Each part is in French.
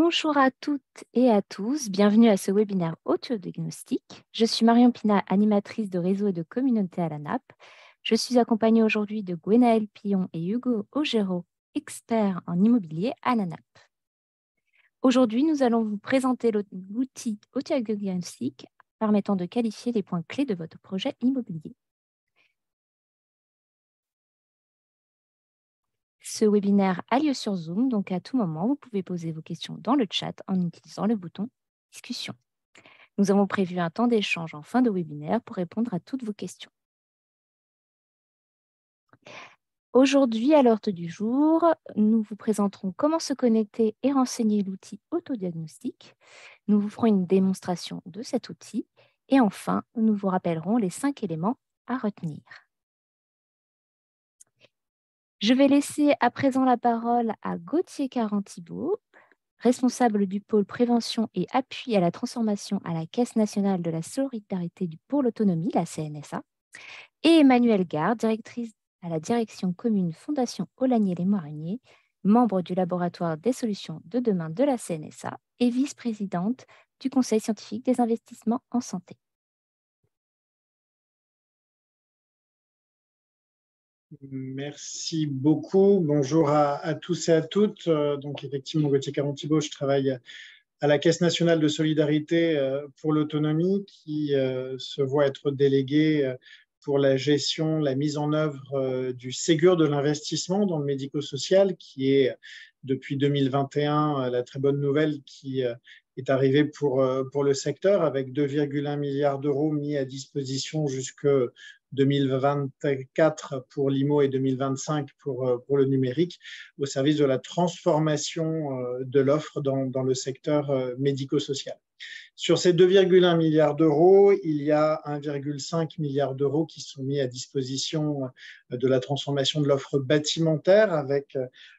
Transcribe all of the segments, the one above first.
Bonjour à toutes et à tous, bienvenue à ce webinaire auto-diagnostic. Je suis Marion Pina, animatrice de réseau et de communauté à la NAP. Je suis accompagnée aujourd'hui de Gwenaël Pillon et Hugo Ogero, experts en immobilier à la NAP. Aujourd'hui, nous allons vous présenter l'outil auto-diagnostic permettant de qualifier les points clés de votre projet immobilier. Ce webinaire a lieu sur Zoom, donc à tout moment, vous pouvez poser vos questions dans le chat en utilisant le bouton discussion. Nous avons prévu un temps d'échange en fin de webinaire pour répondre à toutes vos questions. Aujourd'hui, à l'ordre du jour, nous vous présenterons comment se connecter et renseigner l'outil autodiagnostic. Nous vous ferons une démonstration de cet outil. Et enfin, nous vous rappellerons les cinq éléments à retenir. Je vais laisser à présent la parole à Gauthier Carentibault, responsable du pôle prévention et appui à la transformation à la Caisse nationale de la solidarité pour l'autonomie, la CNSA, et Emmanuelle Gard, directrice à la direction commune Fondation Olagnier-les-Moiriniers, membre du laboratoire des solutions de demain de la CNSA et vice-présidente du Conseil scientifique des investissements en santé. Merci beaucoup. Bonjour à, tous et à toutes. Euh, donc, effectivement, Gauthier Caron-Thibault, je travaille à la Caisse nationale de solidarité euh, pour l'autonomie qui euh, se voit être déléguée pour la gestion, la mise en œuvre du Ségur de l'investissement dans le médico-social qui est depuis 2021 la très bonne nouvelle qui est arrivée pour, pour le secteur avec 2,1 milliards d'euros mis à disposition jusque 2024 pour l'IMO et 2025 pour, euh, pour le numérique, au service de la transformation euh, de l'offre dans, dans, le secteur euh, médico-social. Sur ces 2,1 milliards d'euros, il y a 1,5 milliard d'euros qui sont mis à disposition de la transformation de l'offre bâtimentaire avec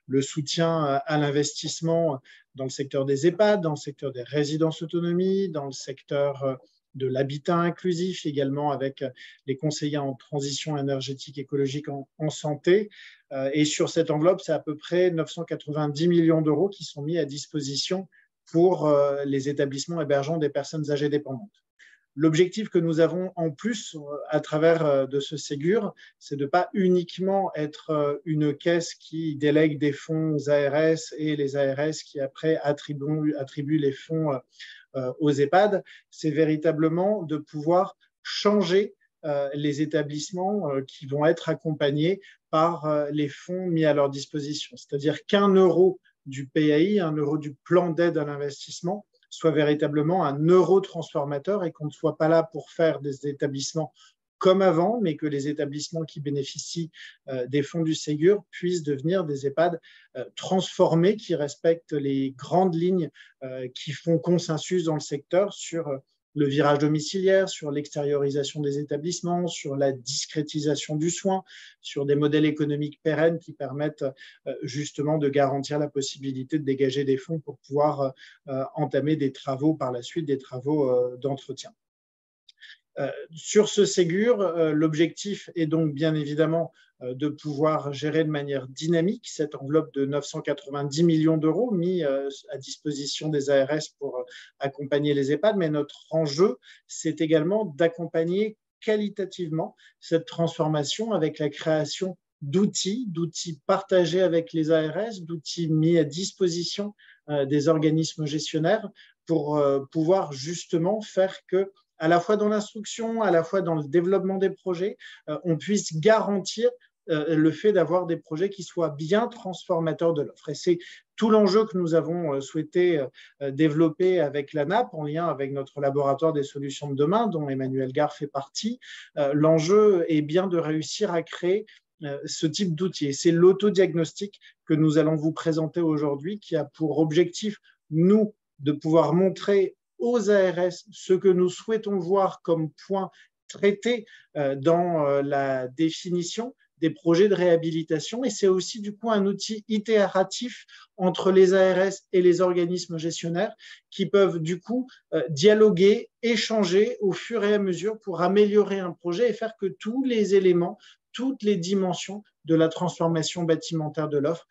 le soutien à l'investissement dans le secteur des EHPAD, dans le secteur des résidences autonomie, dans le secteur de l'habitat inclusif également avec euh, les conseillers en transition énergétique écologique en, santé. Euh, et sur cette enveloppe, c'est à peu près 990 millions d'euros qui sont mis à disposition pour euh, les établissements hébergeant des personnes âgées dépendantes. L'objectif que nous avons en plus à travers de ce Ségur, c'est de ne pas uniquement être une caisse qui délègue des fonds aux ARS et les ARS qui après attribuent, attribuent les fonds euh, aux EHPAD, c'est véritablement de pouvoir changer euh, les établissements euh, qui vont être accompagnés par les fonds mis à leur disposition. C'est-à-dire qu'un euro du PAI, un euro du plan d'aide à l'investissement, soit véritablement un euro transformateur et qu'on ne soit pas là pour faire des établissements comme avant, mais que les établissements qui bénéficient euh, des fonds du Ségur puissent devenir des EHPAD euh, transformés qui respectent les grandes lignes euh, qui font consensus dans le secteur sur le virage domiciliaire, sur l'extériorisation des établissements, sur la discrétisation du soin, sur des modèles économiques pérennes qui permettent justement de garantir la possibilité de dégager des fonds pour pouvoir entamer des travaux par la suite, des travaux d'entretien. Euh, sur ce Ségur, euh, l'objectif est donc bien évidemment euh, de pouvoir gérer de manière dynamique cette enveloppe de 990 millions d'euros mis à disposition des ARS pour accompagner les EHPAD, mais notre enjeu, c'est également d'accompagner qualitativement cette transformation avec la création d'outils, d'outils partagés avec les ARS, d'outils mis à disposition des organismes gestionnaires pour pouvoir justement faire que à la fois dans l'instruction, à la fois dans le développement des projets, euh, on puisse garantir euh, le fait d'avoir des projets qui soient bien transformateurs de l'offre. Et c'est tout l'enjeu que nous avons euh, souhaité développer avec la en lien avec notre laboratoire des solutions de demain, dont Emmanuel Gare fait partie. L'enjeu est bien de réussir à créer ce type d'outil. c'est l'autodiagnostic que nous allons vous présenter aujourd'hui qui a pour objectif, nous, de pouvoir montrer aux ARS ce que nous souhaitons voir comme point traité euh, dans euh, la définition des projets de réhabilitation et c'est aussi du coup un outil itératif entre les ARS et les organismes gestionnaires qui peuvent du coup euh, dialoguer, échanger au fur et à mesure pour améliorer un projet et faire que tous les éléments, toutes les dimensions de la transformation bâtimentaire de l'offre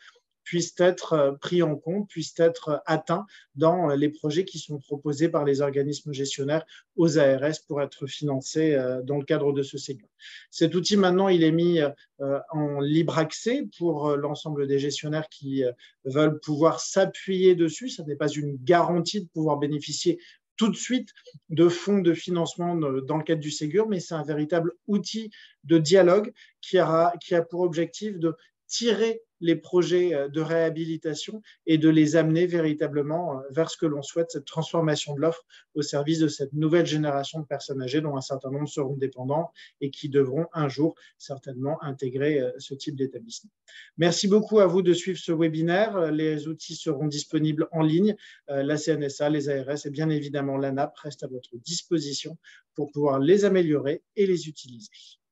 puissent être euh, pris en compte, puissent être atteints dans euh, les projets qui sont proposés par les organismes gestionnaires aux ARS pour être financés euh, dans le cadre de ce Ségur. Cet outil, maintenant, il est mis en libre accès pour l'ensemble des gestionnaires qui veulent pouvoir s'appuyer dessus. Ça n'est pas une garantie de pouvoir bénéficier tout de suite de fonds de financement dans le cadre du Ségur, mais c'est un véritable outil de dialogue qui qui a pour objectif de tirer les projets euh, de réhabilitation et de les amener véritablement euh, vers ce que l'on souhaite, cette transformation de l'offre au service de cette nouvelle génération de personnes âgées dont un certain nombre seront dépendants et qui devront un jour certainement intégrer euh, ce type d'établissement. Merci beaucoup à vous de suivre ce webinaire. Les outils seront disponibles en ligne. La CNSA, les ARS et bien évidemment l'ANAP restent à votre disposition pour pouvoir les améliorer et les utiliser.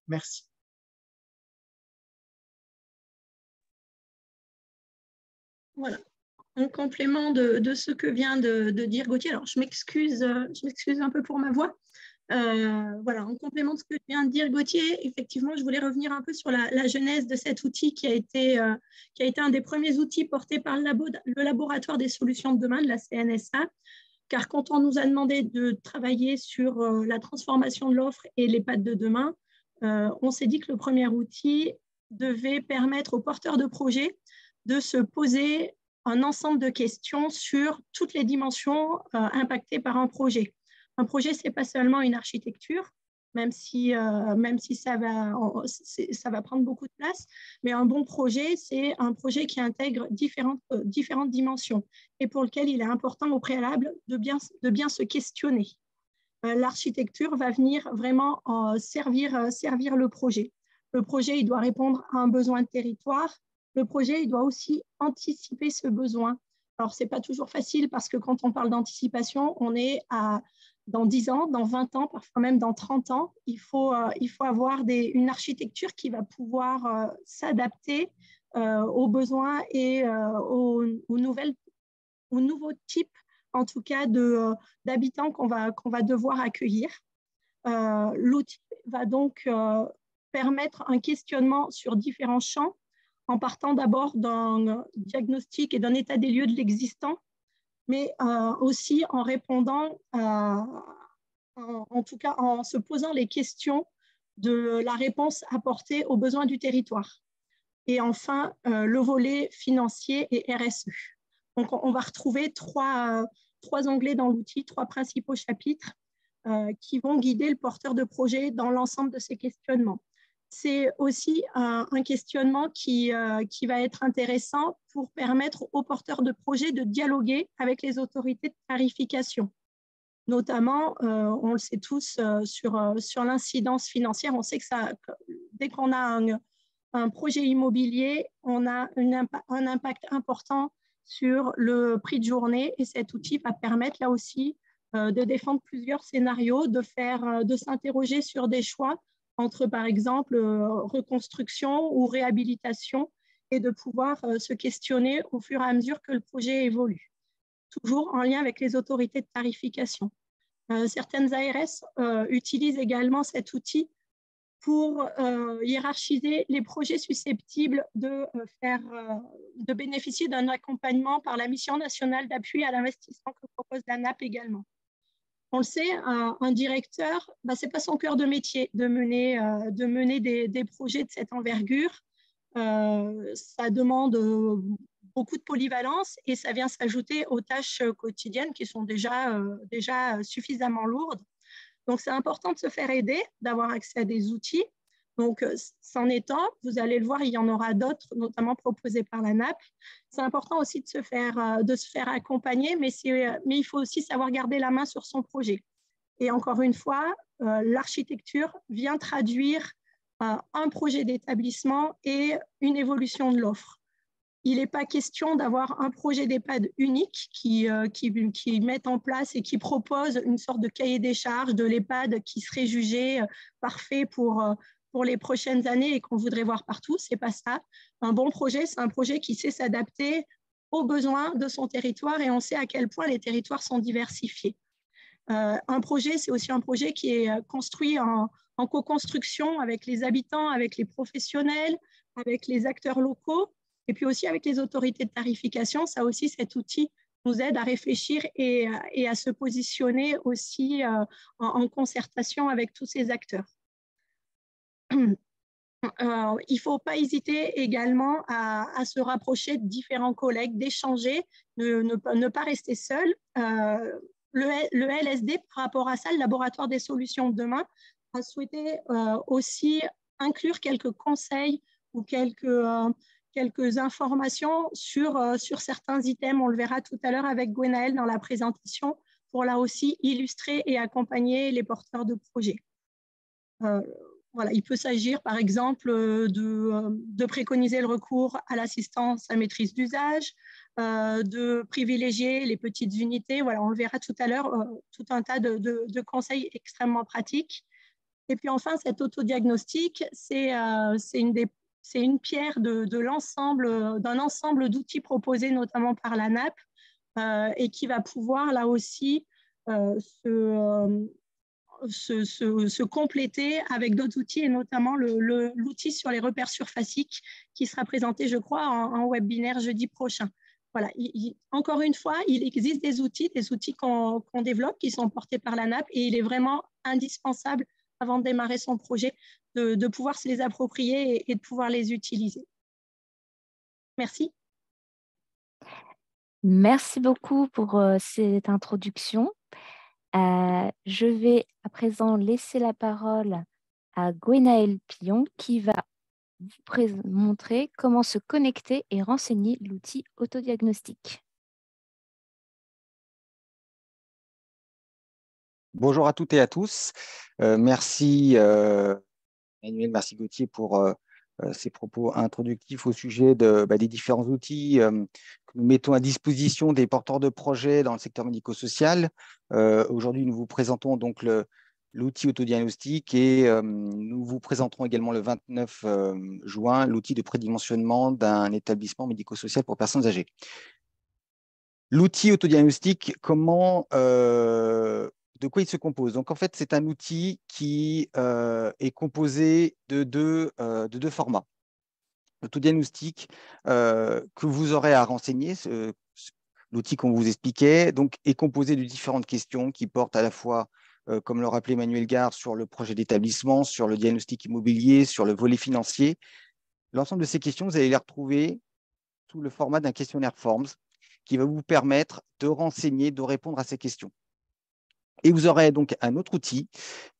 Merci. Voilà. En complément de, ce que vient de, dire Gauthier, alors je m'excuse, euh, je m'excuse un peu pour ma voix. Euh, voilà, en complément de ce que vient de dire Gauthier, effectivement, je voulais revenir un peu sur la, la genèse de cet outil qui a, été, euh, qui a été un des premiers outils portés par le, laboratoire des solutions de demain de la CNSA. Car quand on nous a demandé de travailler sur la transformation de l'offre et les pattes de demain, on s'est dit que le premier outil devait permettre aux porteurs de projets de se poser un ensemble de questions sur toutes les dimensions euh, impactées par un projet. Un projet, ce n'est pas seulement une architecture, même si, euh, même si ça, va, ça va prendre beaucoup de place. Mais un bon projet, c'est un projet qui intègre différentes, euh, différentes dimensions et pour lequel il est important au préalable de bien, de bien se questionner. L'architecture va venir vraiment servir, servir le projet. Le projet, il doit répondre à un besoin de territoire, le projet il doit aussi anticiper ce besoin. Alors, ce n'est pas toujours facile parce que quand on parle d'anticipation, on est à, dans 10 ans, dans 20 ans, parfois même dans 30 ans. Il faut, euh, il faut avoir une architecture qui va pouvoir euh, s'adapter euh, aux besoins et aux, nouvelles, nouveaux types, en tout cas, d'habitants qu'on va, qu'on va devoir accueillir. L'outil va donc permettre un questionnement sur différents champs en partant d'abord d'un diagnostic et d'un état des lieux de l'existant, mais euh, aussi en répondant, euh, en, tout cas en se posant les questions de la réponse apportée aux besoins du territoire. Et enfin, euh, le volet financier et RSE. Donc, on, va retrouver trois, trois onglets dans l'outil, trois principaux chapitres qui vont guider le porteur de projet dans l'ensemble de ces questionnements c'est aussi un, questionnement euh, qui, va être intéressant pour permettre aux porteurs de projets de dialoguer avec les autorités de tarification. Notamment, euh, on le sait tous, euh, sur, l'incidence financière, on sait que, dès qu'on a un, projet immobilier, on a un impact important sur le prix de journée et cet outil va permettre là aussi de défendre plusieurs scénarios, de, faire, de s'interroger sur des choix entre, par exemple, euh, reconstruction ou réhabilitation et de pouvoir euh, se questionner au fur et à mesure que le projet évolue, toujours en lien avec les autorités de tarification. Euh, certaines ARS utilisent également cet outil pour hiérarchiser les projets susceptibles de, faire, de bénéficier d'un accompagnement par la mission nationale d'appui à l'investissement que propose la NAP également on le sait, un, directeur, bah, ce n'est pas son cœur de métier de mener, euh, de mener des, projets de cette envergure. Euh, ça demande euh, beaucoup de polyvalence et ça vient s'ajouter aux tâches quotidiennes qui sont déjà, déjà suffisamment lourdes. Donc, c'est important de se faire aider, d'avoir accès à des outils donc, euh, c'en étant, Vous allez le voir, il y en aura d'autres, notamment proposés par la NAP. C'est important aussi de se faire, euh, de se faire accompagner, euh, mais, il faut aussi savoir garder la main sur son projet. Et encore une fois, l'architecture vient traduire un projet d'établissement et une évolution de l'offre. Il n'est pas question d'avoir un projet d'EHPAD unique qui, met qui, en place et qui propose une sorte de cahier des charges de l'EHPAD qui serait jugé parfait pour, pour les prochaines années et qu'on voudrait voir partout. C'est pas ça. Un bon projet, c'est un projet qui sait s'adapter aux besoins de son territoire et on sait à quel point les territoires sont diversifiés. Euh, un projet, c'est aussi un projet qui est euh, construit en, co-construction avec les habitants, avec les professionnels, avec les acteurs locaux et puis aussi avec les autorités de tarification. Ça aussi, cet outil nous aide à réfléchir et, euh, à se positionner aussi en concertation avec tous ces acteurs. Euh, il ne faut pas hésiter également à, se rapprocher de différents collègues, d'échanger, ne, pas rester seul. Euh, le, LSD, par rapport à ça, le laboratoire des solutions de demain a souhaité euh, aussi inclure quelques conseils ou quelques, informations sur, certains items. On le verra tout à l'heure avec Gwenaël dans la présentation pour là aussi illustrer et accompagner les porteurs de projets il peut s'agir par exemple euh, euh, de, préconiser le recours à l'assistance à maîtrise d'usage, euh, de privilégier les petites unités. Voilà, on le verra tout à l'heure, tout un tas de, conseils extrêmement pratiques. Et puis enfin, cet autodiagnostic, c'est une, une, pierre de, l'ensemble, d'un ensemble d'outils proposés notamment par la NAP et qui va pouvoir là aussi se se, compléter avec d'autres outils et notamment l'outil le, sur les repères surfaciques qui sera présenté, je crois, en, webinaire jeudi prochain. Voilà. encore une fois, il existe des outils, des outils qu'on développe, qui sont portés par la NAP et il est vraiment indispensable avant de démarrer son projet de, pouvoir se les approprier et, de pouvoir les utiliser. Merci. Merci beaucoup pour euh, cette introduction. Euh, je vais à présent laisser la parole à Gwenaël Pillon qui va vous montrer comment se connecter et renseigner l'outil autodiagnostique. Bonjour à toutes et à tous. Euh, merci euh, Emmanuel, merci Gauthier pour euh, euh, ces propos introductifs au sujet bah, des différents outils euh, que nous mettons à disposition des porteurs de projets dans le secteur médico-social. Euh, aujourd'hui, nous vous présentons donc le, l'outil autodiagnostique et nous vous présenterons également le 29 juin l'outil de prédimensionnement d'un établissement médico-social pour personnes âgées. L'outil autodiagnostique, comment de quoi il se compose Donc, en fait, c'est un outil qui euh, est composé de deux, euh, formats. Le tout diagnostic euh, que vous aurez à renseigner, l'outil qu'on vous expliquait, donc, est composé de différentes questions qui portent à la fois, comme le rappelé Emmanuel Gard, sur le projet d'établissement, sur le diagnostic immobilier, sur le volet financier. L'ensemble de ces questions, vous allez les retrouver sous le format d'un questionnaire Forms qui va vous permettre de renseigner, de répondre à ces questions. Et vous aurez donc un autre outil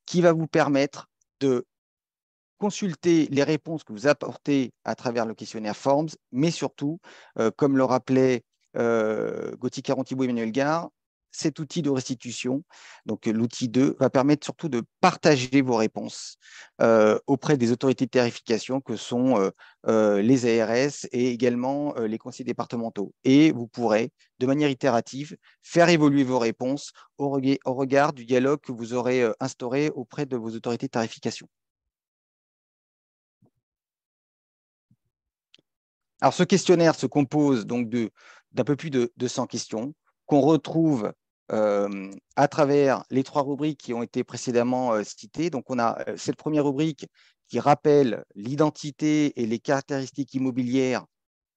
qui va vous permettre de consulter les réponses que vous apportez à travers le questionnaire Forms, mais surtout, euh, comme le rappelait euh, Gauthier thibault et Emmanuel Gard, cet outil de restitution, donc euh, l'outil 2, va permettre surtout de partager vos réponses euh, auprès des autorités de tarification que sont euh, les ARS et également les conseils départementaux. Et vous pourrez, de manière itérative, faire évoluer vos réponses au, regard du dialogue que vous aurez instauré auprès de vos autorités de tarification. Alors, ce questionnaire se compose donc d'un peu plus de, 200 100 questions qu'on retrouve à travers les trois rubriques qui ont été précédemment citées. Donc, on a cette première rubrique qui rappelle l'identité et les caractéristiques immobilières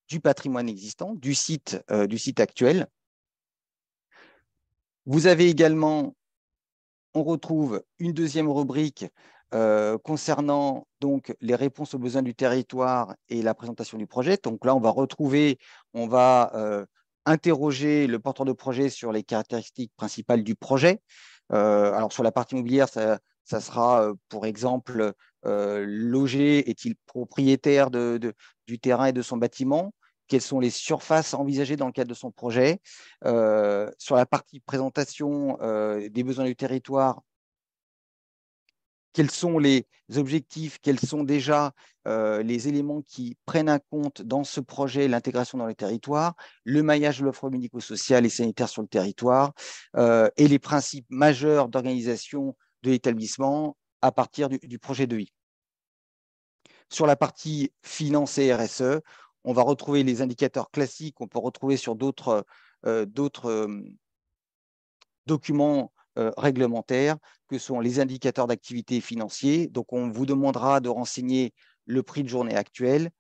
du patrimoine existant, du site, du site actuel. Vous avez également, on retrouve une deuxième rubrique concernant donc les réponses aux besoins du territoire et la présentation du projet. Donc là, on va retrouver, on va interroger le porteur de projet sur les caractéristiques principales du projet. Euh, alors sur la partie immobilière, ça, sera euh, pour exemple euh, loger, est-il propriétaire de, du terrain et de son bâtiment quelles sont les surfaces envisagées dans le cadre de son projet. sur la partie présentation des besoins du territoire, quels sont les objectifs, quels sont déjà euh, les éléments qui prennent en compte dans ce projet l'intégration dans les territoires, le maillage de l'offre médico-sociale et sanitaire sur le territoire euh, et les principes majeurs d'organisation de l'établissement à partir du, projet de vie. Sur la partie finance et RSE, on va retrouver les indicateurs classiques on peut retrouver sur d'autres euh, documents euh, réglementaires, que sont les indicateurs d'activité financiers. Donc, on vous demandera de renseigner le prix de journée actuel,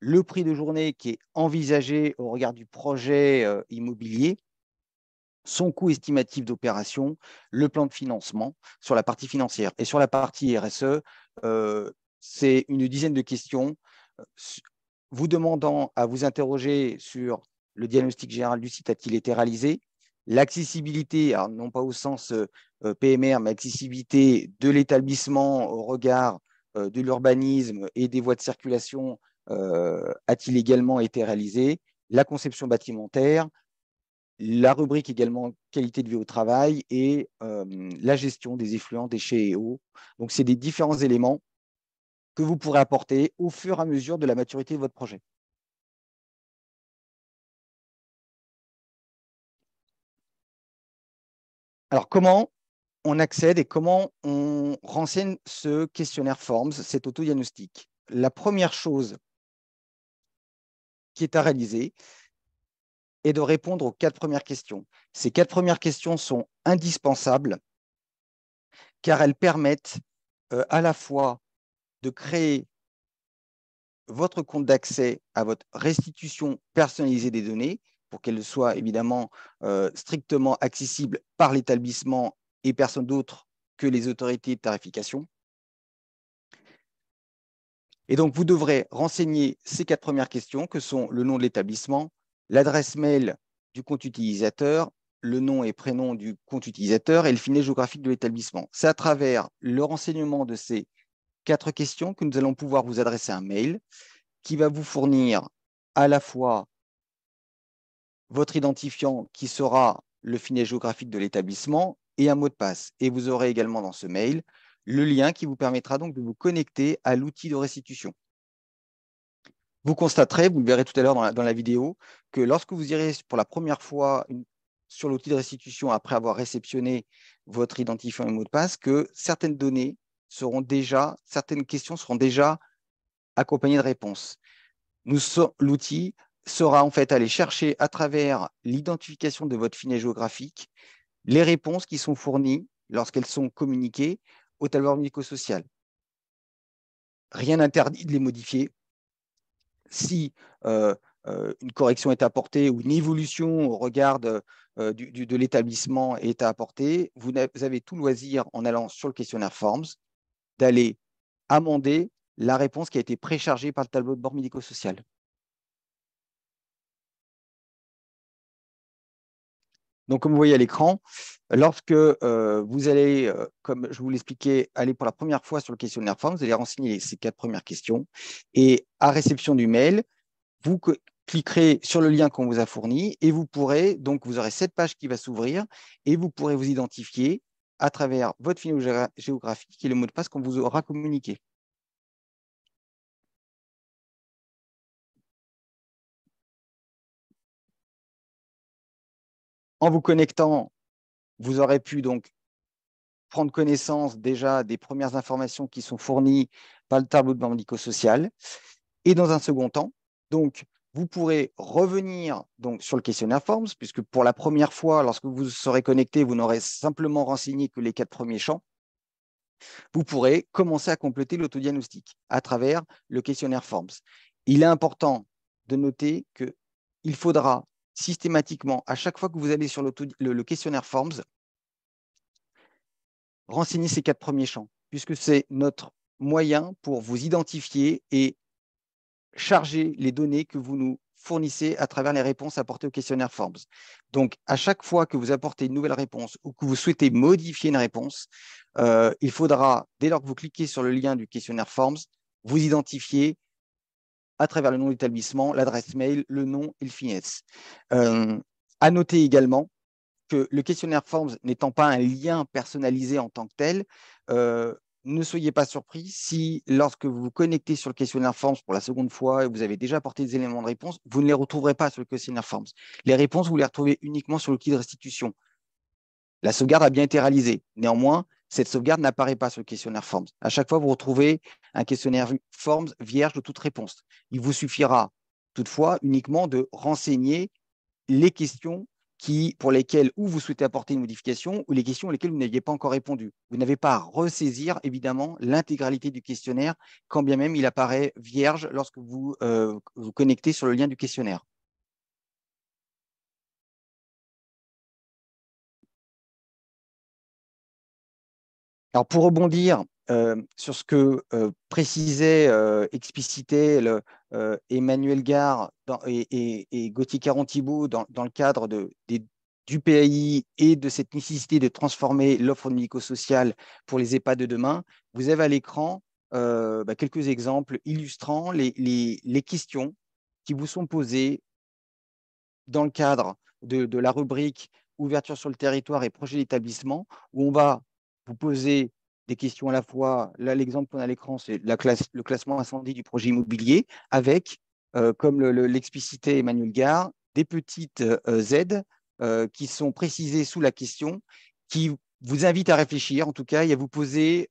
le prix de journée qui est envisagé au regard du projet euh, immobilier, son coût estimatif d'opération, le plan de financement sur la partie financière. Et sur la partie RSE, euh, c'est une dizaine de questions vous demandant à vous interroger sur le diagnostic général du site a-t-il été réalisé l'accessibilité, non pas au sens euh, PMR, mais l'accessibilité de l'établissement au regard de l'urbanisme et des voies de circulation a-t-il également été réalisé La conception bâtimentaire, la rubrique également qualité de vie au travail et la gestion des effluents, déchets et eaux. Donc, c'est des différents éléments que vous pourrez apporter au fur et à mesure de la maturité de votre projet. Alors, comment on accède et comment on renseigne ce questionnaire Forms, cet autodiagnostic La première chose qui est à réaliser est de répondre aux quatre premières questions. Ces quatre premières questions sont indispensables car elles permettent euh, à la fois de créer votre compte d'accès à votre restitution personnalisée des données pour qu'elle soit évidemment euh, strictement accessible par l'établissement et personne d'autre que les autorités de tarification. Et donc, vous devrez renseigner ces quatre premières questions que sont le nom de l'établissement, l'adresse mail du compte utilisateur, le nom et prénom du compte utilisateur et le filet géographique de l'établissement. C'est à travers le renseignement de ces quatre questions que nous allons pouvoir vous adresser un mail qui va vous fournir à la fois votre identifiant qui sera le finet géographique de l'établissement et un mot de passe. Et vous aurez également dans ce mail le lien qui vous permettra donc de vous connecter à l'outil de restitution. Vous constaterez, vous le verrez tout à l'heure dans, la vidéo, que lorsque vous irez pour la première fois sur l'outil de restitution après avoir réceptionné votre identifiant et mot de passe, que certaines données seront déjà, certaines questions seront déjà accompagnées de réponses. Nous sommes L'outil sera en fait aller chercher à travers l'identification de votre finet géographique les réponses qui sont fournies lorsqu'elles sont communiquées au tableau médico-social. Rien n'interdit de les modifier. Si euh, euh, une correction est apportée ou une évolution au regard de, euh, l'établissement est apportée, apporter. vous avez tout loisir en allant sur le questionnaire Forms d'aller amender la réponse qui a été préchargée par le tableau de bord médico-social. Donc, comme vous voyez à l'écran, lorsque euh, vous allez, euh, comme je vous l'expliquais, aller pour la première fois sur le questionnaire forme, vous allez renseigner ces quatre premières questions. Et à réception du mail, vous cliquerez sur le lien qu'on vous a fourni et vous pourrez, donc vous aurez cette page qui va s'ouvrir et vous pourrez vous identifier à travers votre film géographique et le mot de passe qu'on vous aura communiqué. En vous connectant, vous aurez pu donc prendre connaissance déjà des premières informations qui sont fournies par le tableau de bord médico-social. Et dans un second temps, donc, vous pourrez revenir donc, sur le questionnaire Forms, puisque pour la première fois, lorsque vous serez connecté, vous n'aurez simplement renseigné que les quatre premiers champs. Vous pourrez commencer à compléter l'autodiagnostic à travers le questionnaire Forms. Il est important de noter qu'il faudra systématiquement, à chaque fois que vous allez sur le, questionnaire Forms, renseignez ces quatre premiers champs, puisque c'est notre moyen pour vous identifier et charger les données que vous nous fournissez à travers les réponses apportées au questionnaire Forms. Donc, à chaque fois que vous apportez une nouvelle réponse ou que vous souhaitez modifier une réponse, euh, il faudra, dès lors que vous cliquez sur le lien du questionnaire Forms, vous identifier à travers le nom de l'établissement, l'adresse mail, le nom et le finesse. Euh, à noter également que le questionnaire Forms n'étant pas un lien personnalisé en tant que tel, euh, ne soyez pas surpris si, lorsque vous vous connectez sur le questionnaire Forms pour la seconde fois et vous avez déjà apporté des éléments de réponse, vous ne les retrouverez pas sur le questionnaire Forms. Les réponses, vous les retrouvez uniquement sur le kit de restitution. La sauvegarde a bien été réalisée. Néanmoins, cette sauvegarde n'apparaît pas sur le questionnaire Forms. À chaque fois, vous retrouvez un questionnaire Forms vierge de toute réponse. Il vous suffira toutefois uniquement de renseigner les questions pour lesquelles ou vous souhaitez apporter une modification ou les questions auxquelles vous n'aviez pas encore répondu. Vous n'avez pas à ressaisir, évidemment, l'intégralité du questionnaire, quand bien même il apparaît vierge lorsque vous euh, vous connectez sur le lien du questionnaire. Alors pour rebondir euh, sur ce que euh, précisait, euh, Emmanuel Gard et, Gauthier Caron-Thibault dans, le cadre du PAI et de cette nécessité de transformer l'offre médico-sociale pour les EHPAD de demain, vous avez à l'écran bah, quelques exemples illustrant les, questions qui vous sont posées dans le cadre de, de la rubrique ouverture sur le territoire et projet d'établissement, où on va vous posez des questions à la fois. Là, l'exemple qu'on a à l'écran, c'est le classement incendie du projet immobilier avec, euh, comme l'explicitait Emmanuel Gard, des petites aides euh, euh, qui sont précisées sous la question, qui vous invitent à réfléchir, en tout cas, et à vous poser,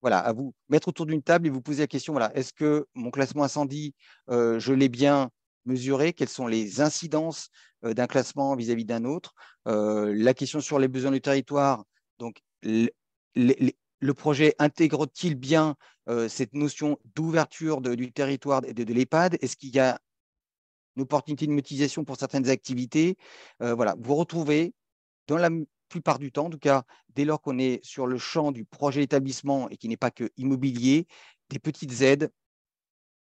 voilà, à vous mettre autour d'une table et vous poser la question, voilà, est-ce que mon classement incendie, je l'ai bien mesuré Quelles sont les incidences d'un classement vis-à-vis d'un autre La question sur les besoins du territoire, donc, le, projet intègre-t-il bien euh, cette notion d'ouverture du territoire de, de, l'EHPAD Est-ce qu'il y a une opportunité de mutualisation pour certaines activités euh, Voilà, vous retrouvez dans la plupart du temps, en tout cas dès lors qu'on est sur le champ du projet établissement et qui n'est pas que immobilier, des petites aides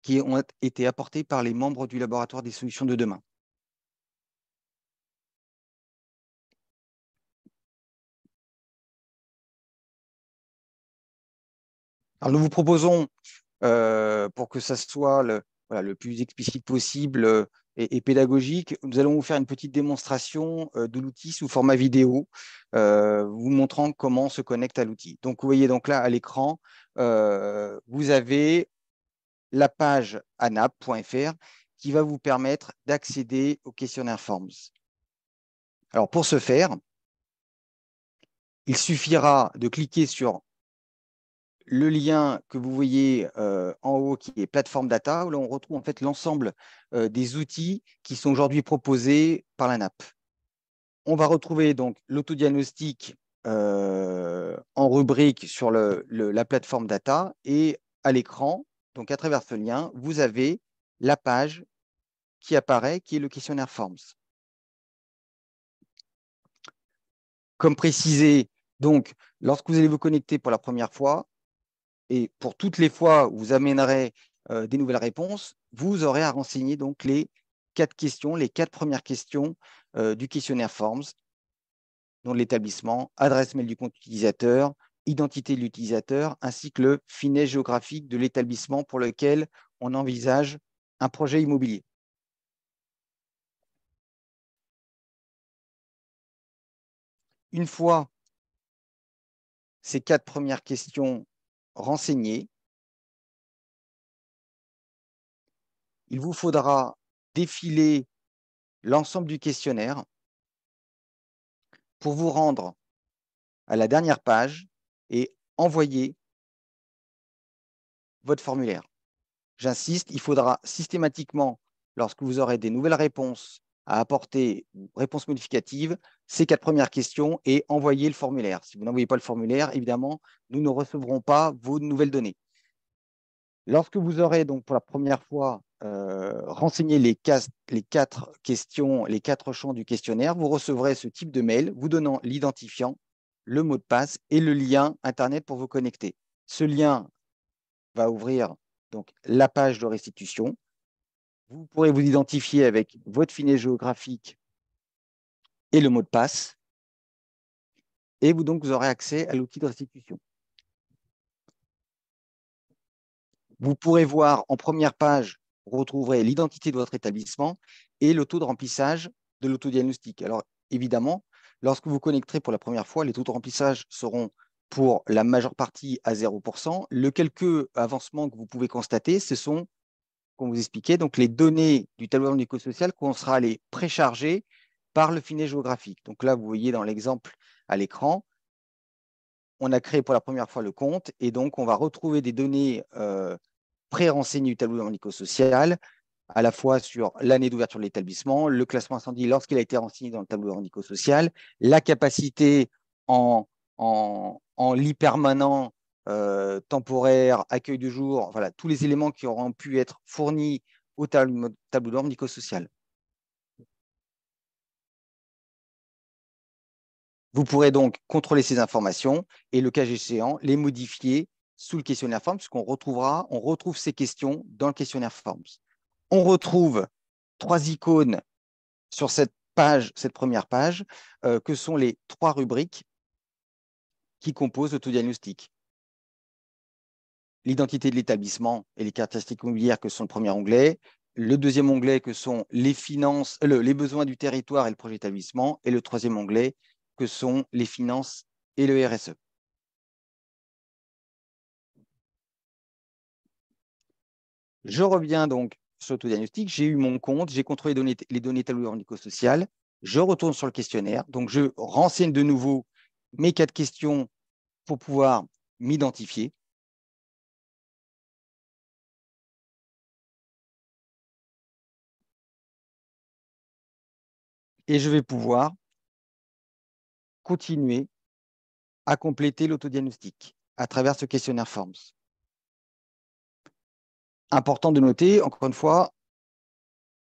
qui ont été apportées par les membres du laboratoire des solutions de demain. Alors, nous vous proposons, euh, pour que ça soit le, plus explicite possible euh, et, pédagogique, nous allons vous faire une petite démonstration euh, de l'outil sous format vidéo, vous montrant comment se connecte à l'outil. Donc, vous voyez donc là à l'écran, vous avez la page anap.fr qui va vous permettre d'accéder au questionnaire Forms. Alors, pour ce faire, il suffira de cliquer sur le lien que vous voyez euh, en haut qui est plateforme data, où là on retrouve en fait l'ensemble euh, des outils qui sont aujourd'hui proposés par la NAP. On va retrouver donc l'autodiagnostic euh, en rubrique sur la plateforme data et à l'écran, donc à travers ce lien, vous avez la page qui apparaît, qui est le questionnaire Forms. Comme précisé, donc, lorsque vous allez vous connecter pour la première fois, et pour toutes les fois où vous amènerez euh, des nouvelles réponses, vous aurez à renseigner donc les quatre questions, les quatre premières questions euh, du questionnaire Forms, dont l'établissement, adresse mail du compte utilisateur, identité de l'utilisateur, ainsi que le finet géographique de l'établissement pour lequel on envisage un projet immobilier. Une fois ces quatre premières questions renseigner. Il vous faudra défiler l'ensemble du questionnaire pour vous rendre à la dernière page et envoyer votre formulaire. J'insiste, il faudra systématiquement, lorsque vous aurez des nouvelles réponses à apporter réponses modificatives, ces quatre premières questions et envoyer le formulaire. Si vous n'envoyez pas le formulaire, évidemment, nous ne recevrons pas vos nouvelles données. Lorsque vous aurez donc pour la première fois euh, renseigné les, quatre questions, les quatre champs du questionnaire, vous recevrez ce type de mail vous donnant l'identifiant, le mot de passe et le lien Internet pour vous connecter. Ce lien va ouvrir donc la page de restitution. Vous pourrez vous identifier avec votre finesse géographique et le mot de passe. Et vous donc vous aurez accès à l'outil de restitution. Vous pourrez voir en première page, vous retrouverez l'identité de votre établissement et le taux de remplissage de l'autodiagnostic. Alors évidemment, lorsque vous connecterez pour la première fois, les taux de remplissage seront pour la majeure partie à 0%. Le quelques avancements que vous pouvez constater, ce sont, comme vous expliquez, donc les données du tableau de social qu'on sera allé précharger par le finet géographique. Donc là, vous voyez dans l'exemple à l'écran, on a créé pour la première fois le compte et donc on va retrouver des données euh, pré-renseignées du tableau organico-social à la fois sur l'année d'ouverture de l'établissement, le classement incendie lorsqu'il a été renseigné dans le tableau organico-social, la capacité en, lit permanent, euh, temporaire, accueil du jour, voilà, tous les éléments qui auront pu être fournis au tableau, de social Vous pourrez donc contrôler ces informations et, le cas échéant, les modifier sous le questionnaire Forms, puisqu'on retrouvera, on retrouve ces questions dans le questionnaire Forms. On retrouve trois icônes sur cette page, cette première page, euh, que sont les trois rubriques qui composent l'autodiagnostic. L'identité de l'établissement et les caractéristiques immobilières que sont le premier onglet, le deuxième onglet que sont les finances, euh, les besoins du territoire et le projet d'établissement, et le troisième onglet, que sont les finances et le RSE. Je reviens donc sur l'autodiagnostic. J'ai eu mon compte, j'ai contrôlé les données, les données sociales Je retourne sur le questionnaire. Donc, je renseigne de nouveau mes quatre questions pour pouvoir m'identifier. Et je vais pouvoir continuer à compléter l'autodiagnostic à travers ce questionnaire Forms. Important de noter, encore une fois,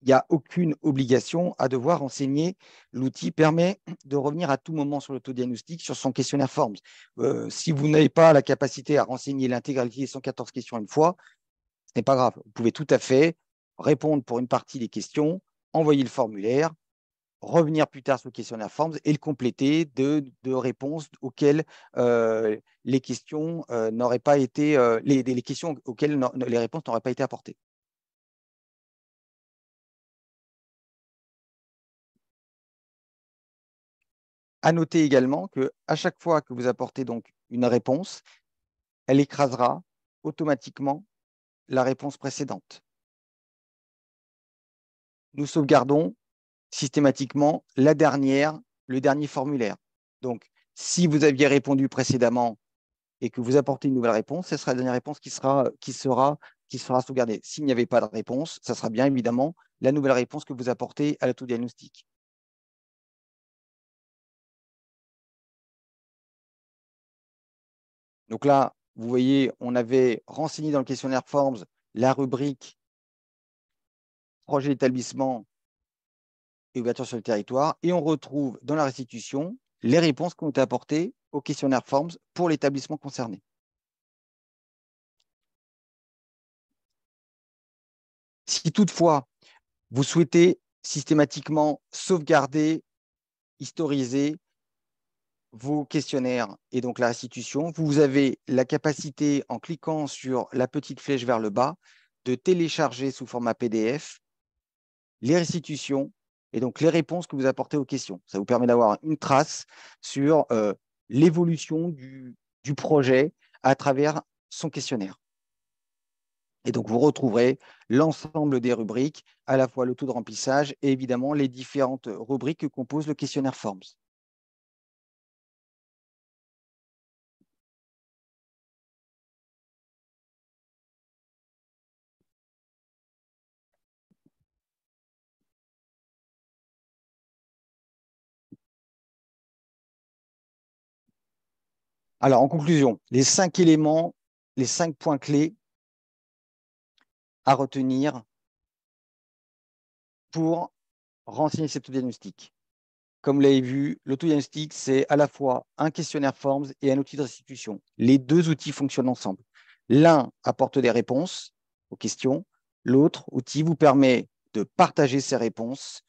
il n'y a aucune obligation à devoir renseigner. L'outil permet de revenir à tout moment sur l'autodiagnostic, sur son questionnaire Forms. Euh, si vous n'avez pas la capacité à renseigner l'intégralité des 114 questions une fois, ce n'est pas grave. Vous pouvez tout à fait répondre pour une partie des questions, envoyer le formulaire, revenir plus tard sur le questionnaire Forms et le compléter de, réponses auxquelles euh, les questions euh, n'auraient pas été euh, questions auxquelles les réponses n'auraient pas été apportées. À noter également que à chaque fois que vous apportez donc une réponse, elle écrasera automatiquement la réponse précédente. Nous sauvegardons systématiquement la dernière, le dernier formulaire. Donc, si vous aviez répondu précédemment et que vous apportez une nouvelle réponse, ce sera la dernière réponse qui sera, qui sera, qui sera sauvegardée. S'il n'y avait pas de réponse, ce sera bien évidemment la nouvelle réponse que vous apportez à l'autodiagnostic. Donc là, vous voyez, on avait renseigné dans le questionnaire Forms la rubrique projet d'établissement et ouverture sur le territoire. Et on retrouve dans la restitution les réponses qui ont été apportées au questionnaire Forms pour l'établissement concerné. Si toutefois, vous souhaitez systématiquement sauvegarder, historiser vos questionnaires et donc la restitution, vous avez la capacité, en cliquant sur la petite flèche vers le bas, de télécharger sous format PDF les restitutions et donc les réponses que vous apportez aux questions. Ça vous permet d'avoir une trace sur euh, l'évolution du, du, projet à travers son questionnaire. Et donc, vous retrouverez l'ensemble des rubriques, à la fois le taux de remplissage et évidemment les différentes rubriques que compose le questionnaire Forms. Alors, en conclusion, les cinq éléments, les cinq points clés à retenir pour renseigner cet auto-diagnostic. Comme vous l'avez vu, l'auto-diagnostic, c'est à la fois un questionnaire Forms et un outil de restitution. Les deux outils fonctionnent ensemble. L'un apporte des réponses aux questions, l'autre outil vous permet de partager ces réponses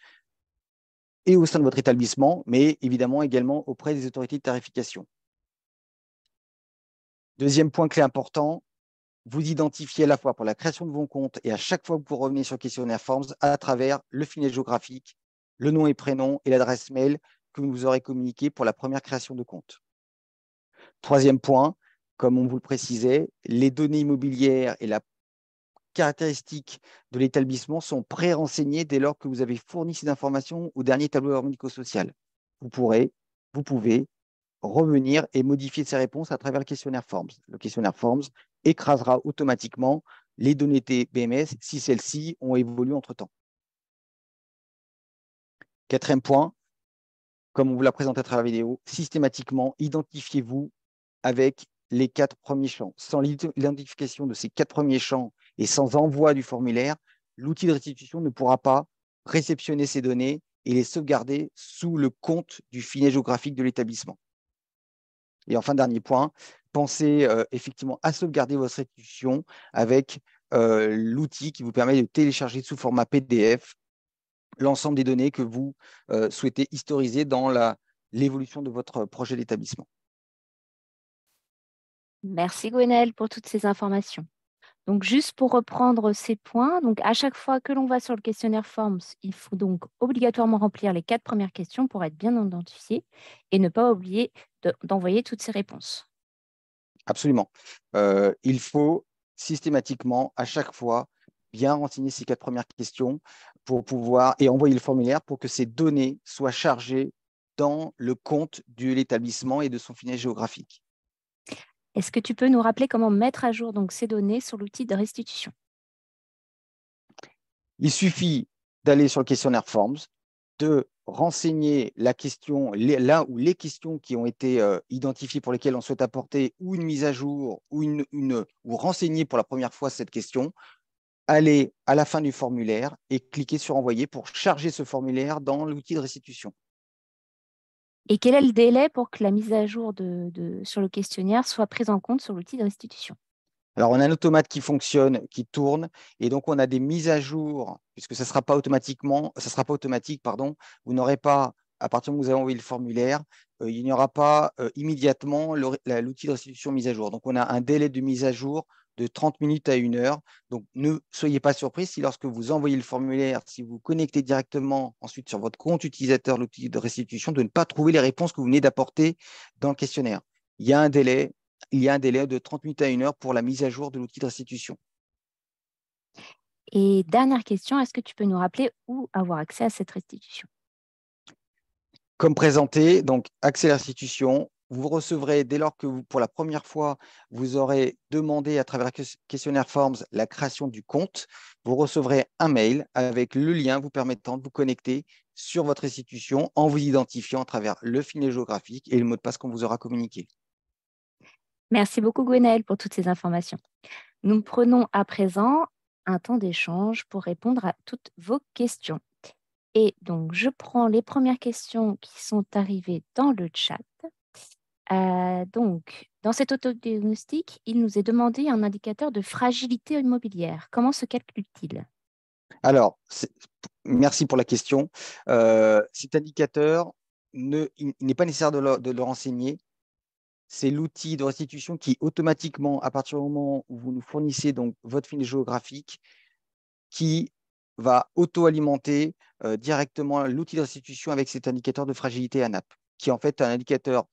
et au sein de votre établissement, mais évidemment également auprès des autorités de tarification. Deuxième point clé important, vous identifiez à la fois pour la création de vos comptes et à chaque fois que vous revenez sur questionnaire Forms à travers le filet géographique, le nom et prénom et l'adresse mail que vous aurez communiqué pour la première création de compte. Troisième point, comme on vous le précisait, les données immobilières et la caractéristique de l'établissement sont pré-renseignées dès lors que vous avez fourni ces informations au dernier tableau harmonico social Vous pourrez, vous pouvez revenir et modifier ses réponses à travers le questionnaire Forms. Le questionnaire Forms écrasera automatiquement les données TBMS si celles-ci ont évolué entre-temps. Quatrième point, comme on vous l'a présenté à travers la vidéo, systématiquement, identifiez-vous avec les quatre premiers champs. Sans l'identification de ces quatre premiers champs et sans envoi du formulaire, l'outil de restitution ne pourra pas réceptionner ces données et les sauvegarder sous le compte du filet géographique de l'établissement. Et enfin, dernier point, pensez euh, effectivement à sauvegarder votre institution avec euh, l'outil qui vous permet de télécharger sous format PDF l'ensemble des données que vous euh, souhaitez historiser dans l'évolution de votre projet d'établissement. Merci Gwenel pour toutes ces informations. Donc, juste pour reprendre ces points, donc à chaque fois que l'on va sur le questionnaire Forms, il faut donc obligatoirement remplir les quatre premières questions pour être bien identifié et ne pas oublier d'envoyer toutes ces réponses. Absolument. Euh, il faut systématiquement, à chaque fois, bien renseigner ces quatre premières questions pour pouvoir et envoyer le formulaire pour que ces données soient chargées dans le compte de l'établissement et de son finet géographique. Est-ce que tu peux nous rappeler comment mettre à jour donc, ces données sur l'outil de restitution Il suffit d'aller sur le questionnaire Forms, de renseigner la question, là où les questions qui ont été euh, identifiées pour lesquelles on souhaite apporter ou une mise à jour ou, une, ou renseigner pour la première fois cette question, aller à la fin du formulaire et cliquer sur Envoyer pour charger ce formulaire dans l'outil de restitution. Et quel est le délai pour que la mise à jour sur le questionnaire soit prise en compte sur l'outil de restitution alors, on a un automate qui fonctionne, qui tourne, et donc on a des mises à jour, puisque ça ne sera pas automatiquement, ça sera pas automatique, pardon. Vous n'aurez pas, à partir du moment où vous avez envoyé le formulaire, euh, il n'y aura pas euh, immédiatement l'outil de restitution mise à jour. Donc, on a un délai de mise à jour de 30 minutes à 1 heure. Donc, ne soyez pas surpris si lorsque vous envoyez le formulaire, si vous connectez directement ensuite sur votre compte utilisateur l'outil de restitution, de ne pas trouver les réponses que vous venez d'apporter dans le questionnaire. Il y a un délai, il y a un délai de 30 minutes à 1 heure pour la mise à jour de l'outil de restitution. Et dernière question, est-ce que tu peux nous rappeler où avoir accès à cette restitution Comme présenté, donc accès à la restitution, vous recevrez, dès lors que vous, pour la première fois, vous aurez demandé à travers le questionnaire Forms la création du compte, vous recevrez un mail avec le lien vous permettant de vous connecter sur votre institution en vous identifiant à travers le filet géographique et le mot de passe qu'on vous aura communiqué. Merci beaucoup Gwenaël pour toutes ces informations. Nous prenons à présent un temps d'échange pour répondre à toutes vos questions. Et donc, je prends les premières questions qui sont arrivées dans le chat. Euh, donc, dans cet autodiagnostic, il nous est demandé un indicateur de fragilité immobilière. Comment se calcule-t-il Alors, merci pour la question. Euh, cet indicateur, ne, il n'est pas nécessaire de le, renseigner. C'est l'outil de restitution qui automatiquement, à partir du moment où vous nous fournissez donc votre fil géographique, qui va auto-alimenter euh, directement l'outil de restitution avec cet indicateur de fragilité ANAP, qui est en fait un indicateur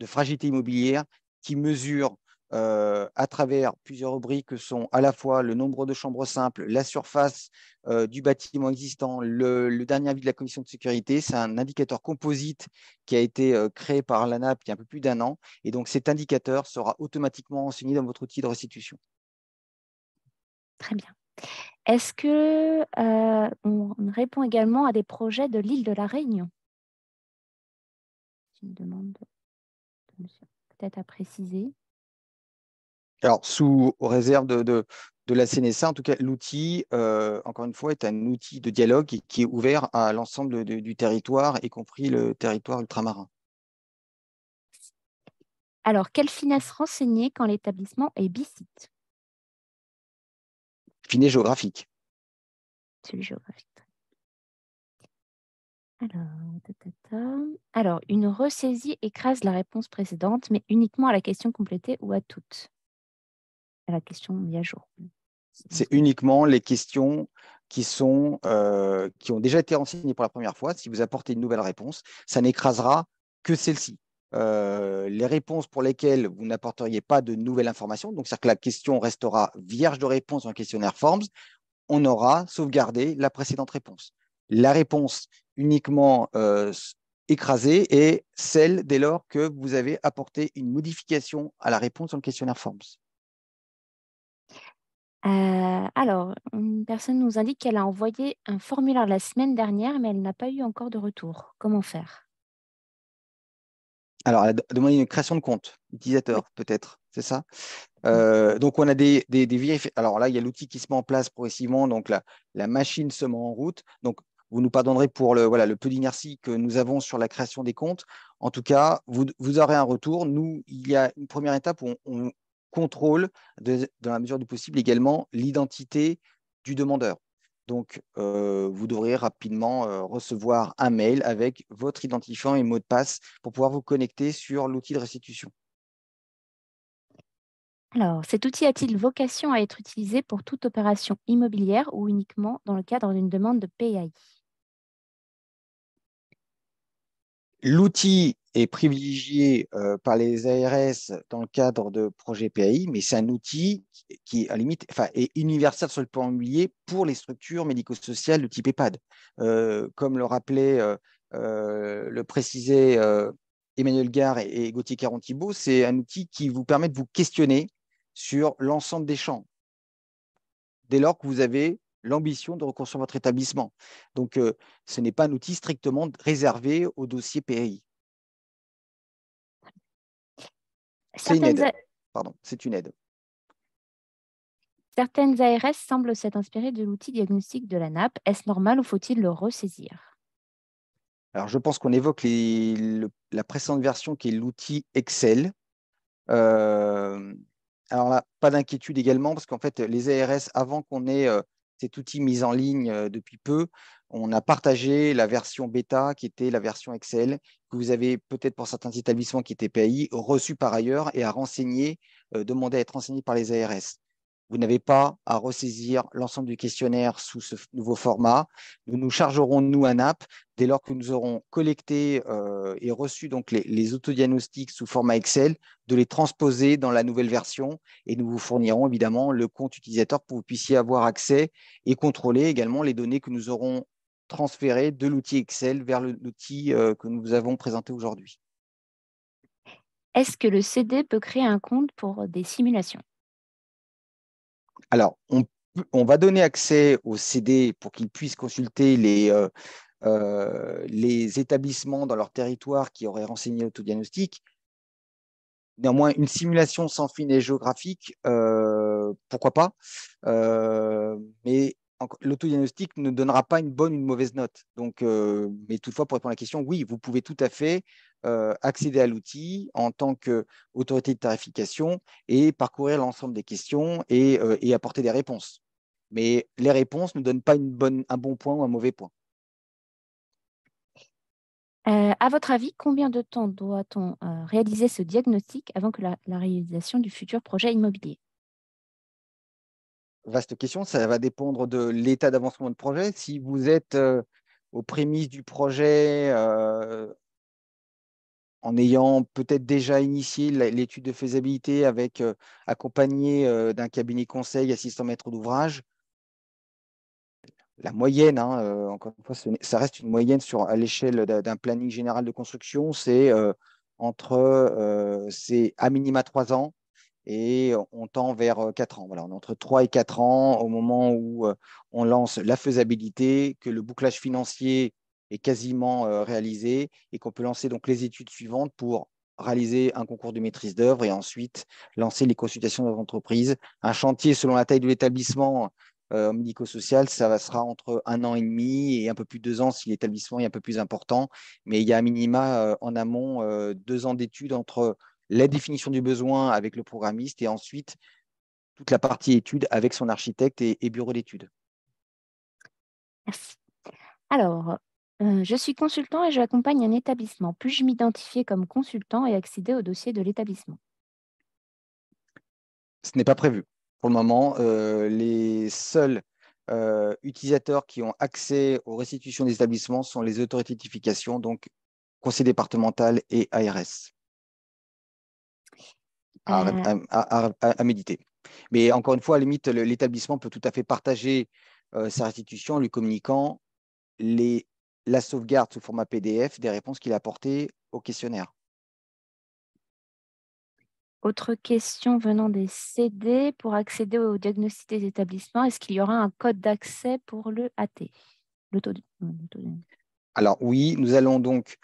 de fragilité immobilière qui mesure euh, à travers plusieurs rubriques que sont à la fois le nombre de chambres simples, la surface euh, du bâtiment existant, le, dernier avis de la commission de sécurité. C'est un indicateur composite qui a été euh, créé par l'ANAP il y a un peu plus d'un an. Et donc cet indicateur sera automatiquement enseigné dans votre outil de restitution. Très bien. Est-ce que on répond également à des projets de l'île de la Réunion C'est une demande peut-être à préciser Alors, sous réserve de, de, la CNSA, en tout cas, l'outil, euh, encore une fois, est un outil de dialogue qui, est ouvert à l'ensemble du territoire, y compris le territoire ultramarin. Alors, quelle finesse renseigner quand l'établissement est bicite Finesse géographique. géographique. Alors, une ressaisie écrase la réponse précédente, mais uniquement à la question complétée ou à toutes. À la question mise à jour. C'est uniquement les questions qui, sont, euh, qui ont déjà été renseignées pour la première fois. Si vous apportez une nouvelle réponse, ça n'écrasera que celle-ci. Euh, les réponses pour lesquelles vous n'apporteriez pas de nouvelles informations, donc c'est-à-dire que la question restera vierge de réponse le questionnaire Forms, on aura sauvegardé la précédente réponse la réponse uniquement euh, écrasée est celle dès lors que vous avez apporté une modification à la réponse dans le questionnaire Forms. Euh, alors, une personne nous indique qu'elle a envoyé un formulaire la semaine dernière, mais elle n'a pas eu encore de retour. Comment faire Alors, elle a demandé une création de compte utilisateur, peut-être, c'est ça euh, donc, on a des, des, vérifications. Alors là, il y a l'outil qui se met en place progressivement. Donc, la, la machine se met en route. Donc, vous nous pardonnerez pour le, voilà, le peu d'inertie que nous avons sur la création des comptes. En tout cas, vous, aurez un retour. Nous, il y a une première étape où on, contrôle, dans la mesure du possible également, l'identité du demandeur. Donc, euh, vous devrez rapidement euh, recevoir un mail avec votre identifiant et mot de passe pour pouvoir vous connecter sur l'outil de restitution. Alors, cet outil a-t-il vocation à être utilisé pour toute opération immobilière ou uniquement dans le cadre d'une demande de PAI L'outil est privilégié euh, par les ARS dans le cadre de projets PAI, mais c'est un outil qui, à limite, enfin, est universel sur le plan immobilier pour les structures médico-sociales de type EHPAD. Euh, comme le rappelait, euh, le précisait Emmanuel Gare et, Gautier Gauthier thibault c'est un outil qui vous permet de vous questionner sur l'ensemble des champs. Dès lors que vous avez l'ambition de reconstruire votre établissement. Donc, euh, ce n'est pas un outil strictement réservé au dossier PI. C'est une aide. Pardon, c'est une aide. Certaines ARS semblent s'être inspirées de l'outil diagnostique de la NAP. Est-ce normal ou faut-il le ressaisir Alors, je pense qu'on évoque la précédente version qui est l'outil Excel. Euh, alors là, pas d'inquiétude également, parce qu'en fait, les ARS, avant qu'on ait euh, cet outil mis en ligne euh, depuis peu. On a partagé la version bêta qui était la version Excel que vous avez peut-être pour certains établissements qui étaient PAI reçu par ailleurs et à renseigner, euh, demandé à être renseigné par les ARS. Vous n'avez pas à ressaisir l'ensemble du questionnaire sous ce nouveau format. Nous nous chargerons, nous, à NAP, dès lors que nous aurons collecté euh, et reçu donc, les, autodiagnostics sous format Excel, de les transposer dans la nouvelle version et nous vous fournirons évidemment le compte utilisateur pour que vous puissiez avoir accès et contrôler également les données que nous aurons transférées de l'outil Excel vers l'outil euh, que nous vous avons présenté aujourd'hui. Est-ce que le CD peut créer un compte pour des simulations alors, on, va donner accès aux CD pour qu'ils puissent consulter euh, euh, les, établissements dans leur territoire qui auraient renseigné l'autodiagnostic. Néanmoins, une simulation sans fin et géographique, euh, pourquoi pas Mais l'autodiagnostic ne donnera pas une bonne ou une mauvaise note. Donc, euh, mais toutefois, pour répondre à la question, oui, vous pouvez tout à fait euh, accéder à l'outil en tant qu'autorité de tarification et parcourir l'ensemble des questions euh, et, apporter des réponses. Mais les réponses ne donnent pas une bonne, un bon point ou un mauvais point. à votre avis, combien de temps doit-on réaliser ce diagnostic avant que la réalisation du futur projet immobilier Vaste question, ça va dépendre de l'état d'avancement de projet. Si vous êtes euh, aux prémices du projet euh, en ayant peut-être déjà initié l'étude de faisabilité avec euh, accompagné d'un cabinet conseil assistant maître d'ouvrage, la moyenne, hein, encore une fois, ça reste une moyenne sur, à l'échelle d'un planning général de construction, c'est entre c'est à minima trois ans, et on tend vers 4 euh, ans. on est entre 3 et 4 ans au moment où euh, on lance la faisabilité, que le bouclage financier est quasiment euh, réalisé et qu'on peut lancer donc les études suivantes pour réaliser un concours de maîtrise d'œuvre et ensuite lancer les consultations d'entreprise. Un chantier selon la taille de l'établissement médico-social, ça sera entre un an et demi et un peu plus de deux ans si l'établissement est un peu plus important. Mais il y a un minima en amont deux ans d'études entre la définition du besoin avec le programmiste et ensuite toute la partie études avec son architecte et, bureau d'études. Merci. Alors, euh, je suis consultant et j'accompagne un établissement. Puis-je m'identifier comme consultant et accéder au dossier de l'établissement Ce n'est pas prévu. Pour le moment, euh, les seuls euh, utilisateurs qui ont accès aux restitutions des établissements sont les autorités d'identification, donc conseil départemental et ARS. Mm. à, méditer. Mais encore une fois, à limite, l'établissement peut tout à fait partager euh, sa restitution en lui communiquant les, la sauvegarde sous format PDF des réponses qu'il a apportées au questionnaire. Autre question venant des CD. Pour accéder au diagnostic des établissements, est-ce qu'il y aura un code d'accès pour le AT Alors oui, nous allons donc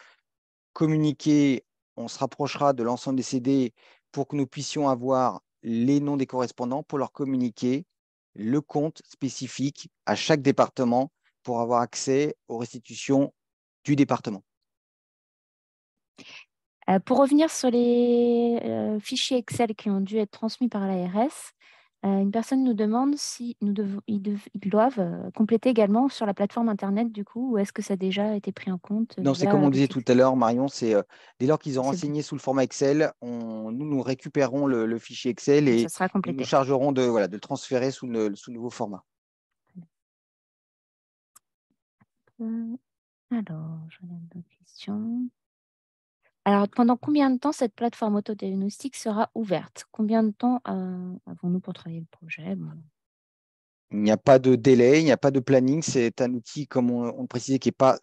communiquer, on se rapprochera de l'ensemble des CD pour que nous puissions avoir les noms des correspondants pour leur communiquer le compte spécifique à chaque département pour avoir accès aux restitutions du département. Euh, pour revenir sur les euh, fichiers Excel qui ont dû être transmis par l'ARS, euh, une personne nous demande si ils, doivent euh, compléter également sur la plateforme Internet, du coup, ou est-ce que ça a déjà été pris en compte euh, Non, c'est comme on disait tout à l'heure, Marion, c'est dès lors qu'ils ont renseigné sous le format Excel, nous, nous récupérons le, fichier Excel et nous chargerons de, le transférer sous le, nouveau format. Alors, j'en ai d'autres question. Alors, pendant combien de temps cette plateforme autodiagnostique sera ouverte Combien de temps euh, avons-nous pour travailler le projet Il n'y a pas de délai, il n'y a pas de planning. C'est un outil, comme on, le précisait, qui n'est pas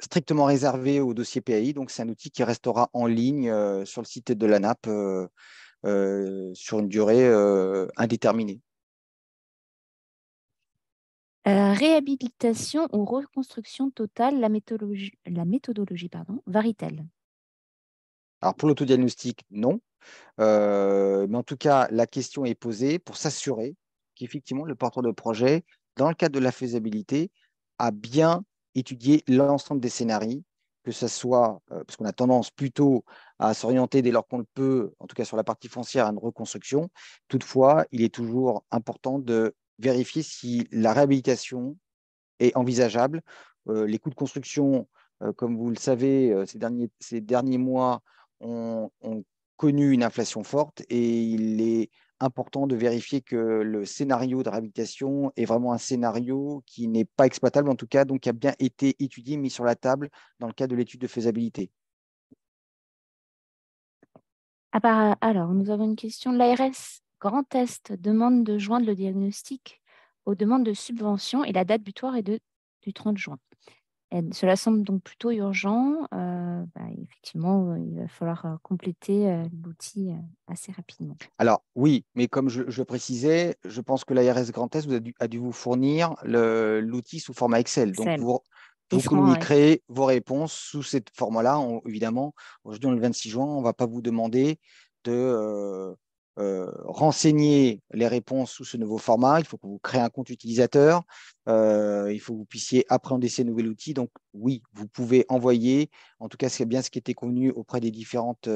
strictement réservé au dossier PAI. Donc, c'est un outil qui restera en ligne euh, sur le site de l'ANAP euh, euh sur une durée indéterminée. réhabilitation ou reconstruction totale, la méthodologie, la méthodologie pardon, varie-t-elle alors pour l'autodiagnostic, non. Euh, mais en tout cas, la question est posée pour s'assurer qu'effectivement le porteur de projet, dans le cadre de la faisabilité, a bien étudié l'ensemble des scénarios, que ce soit, euh, parce qu'on a tendance plutôt à s'orienter dès lors qu'on le peut, en tout cas sur la partie foncière, à une reconstruction. Toutefois, il est toujours important de vérifier si la réhabilitation est envisageable. Euh, les coûts de construction, comme vous le savez, ces derniers, ces derniers mois ont, connu une inflation forte et il est important de vérifier que le scénario de réhabilitation est vraiment un scénario qui n'est pas exploitable, en tout cas, donc qui a bien été étudié, mis sur la table dans le cadre de l'étude de faisabilité. Ah bah, alors, nous avons une question de l'ARS. Grand test demande de joindre le diagnostic aux demandes de subvention et la date butoir est du 30 juin cela semble donc plutôt urgent. Euh, bah, effectivement, il va falloir euh, compléter euh, l'outil assez rapidement. Alors oui, mais comme je, précisais, je pense que l'ARS Grand Est a dû, vous fournir l'outil sous format Excel. Donc vous, vous communiquerez vos réponses sous cette format-là. Évidemment, aujourd'hui, le 26 juin, on ne va pas vous demander de, euh, renseigner les réponses sous ce nouveau format. Il faut que vous créez un compte utilisateur. Euh, il faut que vous puissiez appréhender ces nouveaux outils. Donc oui, vous pouvez envoyer, en tout cas c'est bien ce qui était connu auprès des différentes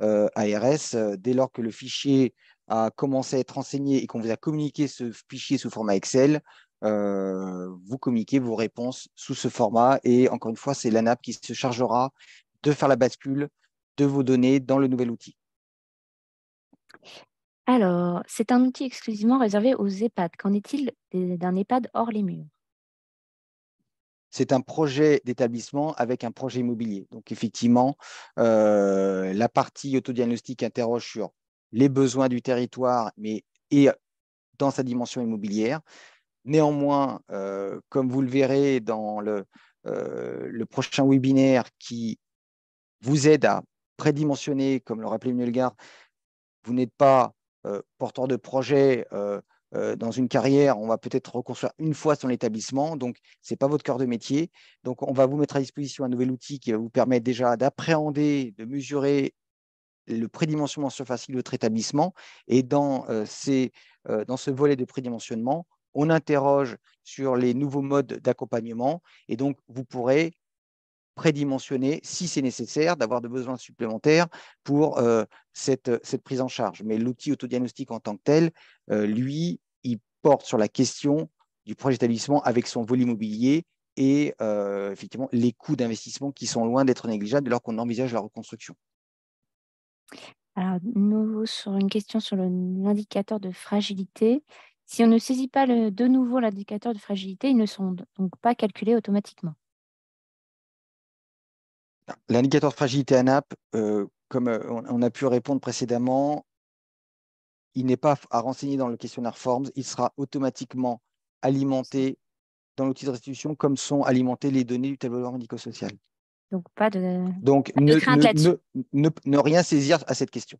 euh, ARS, dès lors que le fichier a commencé à être renseigné et qu'on vous a communiqué ce fichier sous format Excel, vous communiquez vos réponses sous ce format. Et encore une fois, c'est l'ANAP qui se chargera de faire la bascule de vos données dans le nouvel outil. Alors, c'est un outil exclusivement réservé aux EHPAD. Qu'en est-il d'un EHPAD hors les murs c'est un projet d'établissement avec un projet immobilier. Donc effectivement, euh, la partie autodiagnostic interroge sur les besoins du territoire, et dans sa dimension immobilière. Néanmoins, euh, comme vous le verrez dans euh, le, prochain webinaire qui vous aide à prédimensionner, comme le rappelait Mulgar, vous n'êtes pas euh, porteur de projet euh, euh, dans une carrière, on va peut-être reconstruire une fois son établissement, donc ce n'est pas votre cœur de métier. Donc on va vous mettre à disposition un nouvel outil qui vous permettre déjà d'appréhender, de mesurer le prédimensionnement facile de votre établissement. Et dans, dans ce volet de prédimensionnement, on interroge sur les nouveaux modes d'accompagnement et donc vous pourrez prédimensionner, si c'est nécessaire, d'avoir de besoins supplémentaires pour euh, cette, euh, cette, prise en charge. Mais l'outil autodiagnostic en tant que tel, euh, lui, il porte sur la question du projet d'établissement avec son volume immobilier et effectivement les coûts d'investissement qui sont loin d'être négligeables alors qu'on envisage la reconstruction. Alors, sur une question sur l'indicateur de fragilité. Si on ne saisit pas de nouveau l'indicateur de fragilité, ils ne sont donc pas calculés automatiquement. L'indicateur de fragilité ANAP, euh, comme euh, on a pu répondre précédemment, il n'est pas à renseigner dans le questionnaire Forms, il sera automatiquement alimenté dans l'outil de restitution comme sont alimentées les données du tableau de médico-social. Donc, pas de, Donc, ne, rien saisir à cette question.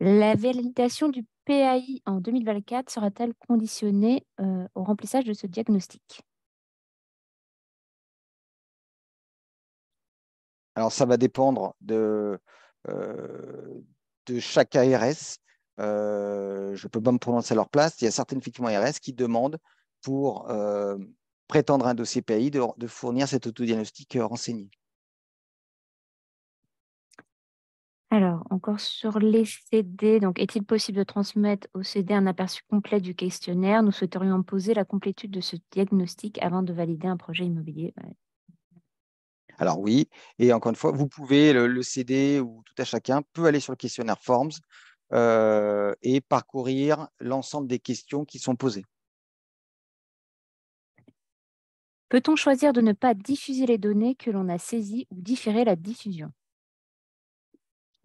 La validation du PAI en 2024 sera-t-elle conditionnée euh, au remplissage de ce diagnostic Alors, ça va dépendre de, euh, chaque ARS. Euh, je ne peux pas me prononcer à leur place. Il y a certaines effectivement ARS qui demandent pour euh, prétendre un dossier PAI de, fournir cet autodiagnostic renseigné. Alors, encore sur les CD, donc est-il possible de transmettre au CD un aperçu complet du questionnaire Nous souhaiterions poser la complétude de ce diagnostic avant de valider un projet immobilier. Alors oui, et encore une fois, vous pouvez le, CD ou tout à chacun peut aller sur le questionnaire Forms euh, et parcourir l'ensemble des questions qui sont posées. Peut-on choisir de ne pas diffuser les données que l'on a saisies ou différer la diffusion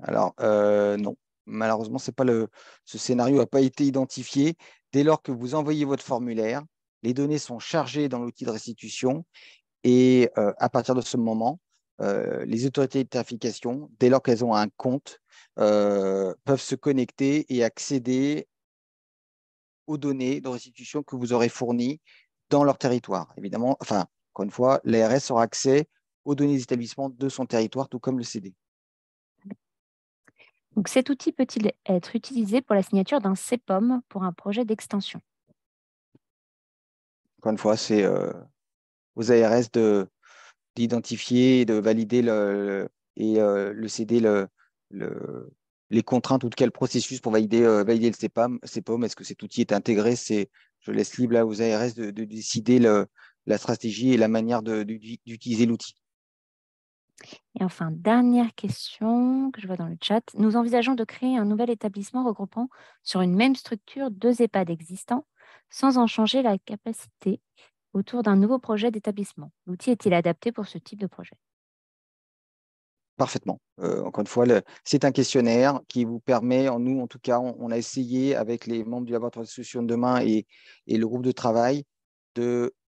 Alors euh, non, malheureusement, ce scénario n'a pas été identifié. Dès lors que vous envoyez votre formulaire, les données sont chargées dans l'outil de restitution et euh, à partir de ce moment, euh, les autorités d'identification, dès lors qu'elles ont un compte, euh, peuvent se connecter et accéder aux données de restitution que vous aurez fournies dans leur territoire. Évidemment, enfin, encore une fois, l'ARS aura accès aux données des établissements de son territoire, tout comme le CD. Donc cet outil peut-il être utilisé pour la signature d'un CEPOM pour un projet d'extension Encore une fois, c'est aux ARS d'identifier de valider le, et euh, le CD le, les contraintes ou de quel processus pour valider, euh, valider le CEPAM, CEPOM, est-ce que cet outil est intégré Je laisse libre aux ARS de, décider le, la stratégie et la manière d'utiliser l'outil. Et enfin, dernière question que je vois dans le chat. Nous envisageons de créer un nouvel établissement regroupant sur une même structure deux EHPAD existants sans en changer la capacité autour d'un nouveau projet d'établissement. L'outil est-il adapté pour ce type de projet Parfaitement. Euh, encore une fois, c'est un questionnaire qui vous permet, en nous en tout cas, on, a essayé avec les membres du laboratoire de solutions de demain et, le groupe de travail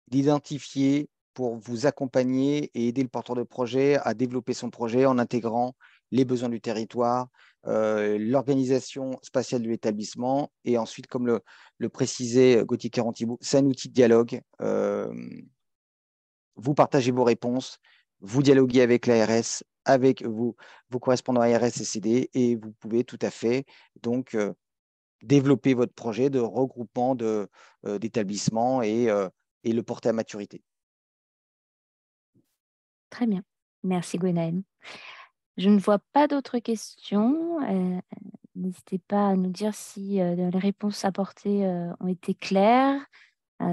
d'identifier pour vous accompagner et aider le porteur de projet à développer son projet en intégrant les besoins du territoire, euh, l'organisation spatiale de l'établissement. Et ensuite, comme le, précisait Gauthier Carantibou, c'est un outil de dialogue. Euh, vous partagez vos réponses, vous dialoguez avec l'ARS, avec vos correspondants ARS et CD, et vous pouvez tout à fait donc euh, développer votre projet de regroupement d'établissements et, et le porter à maturité. Très bien. Merci Gwenaëlle. Je ne vois pas d'autres questions. Euh, n'hésitez pas à nous dire si euh, les réponses apportées euh, ont été claires,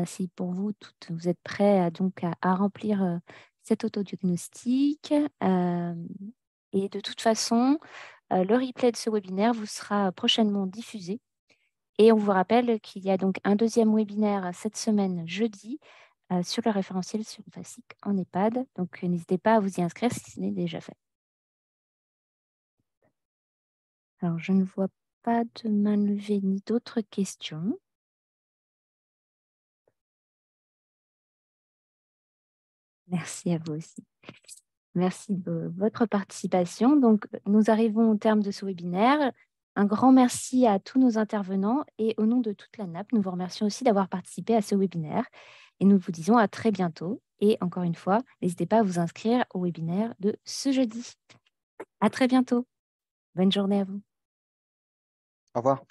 si pour vous, vous êtes prêts à, donc, à, remplir cet autodiagnostic. et de toute façon, le replay de ce webinaire vous sera prochainement diffusé. Et on vous rappelle qu'il y a donc un deuxième webinaire cette semaine, jeudi, sur le référentiel sur en EHPAD. Donc, n'hésitez pas à vous y inscrire si ce n'est déjà fait. Alors, je ne vois pas de main levée ni d'autres questions. Merci à vous aussi. Merci de votre participation. Donc, nous arrivons au terme de ce webinaire. Un grand merci à tous nos intervenants et au nom de toute la NAP, nous vous remercions aussi d'avoir participé à ce webinaire et nous vous disons à très bientôt. Et encore une fois, n'hésitez pas à vous inscrire au webinaire de ce jeudi. À très bientôt. Bonne journée à vous. 阿发。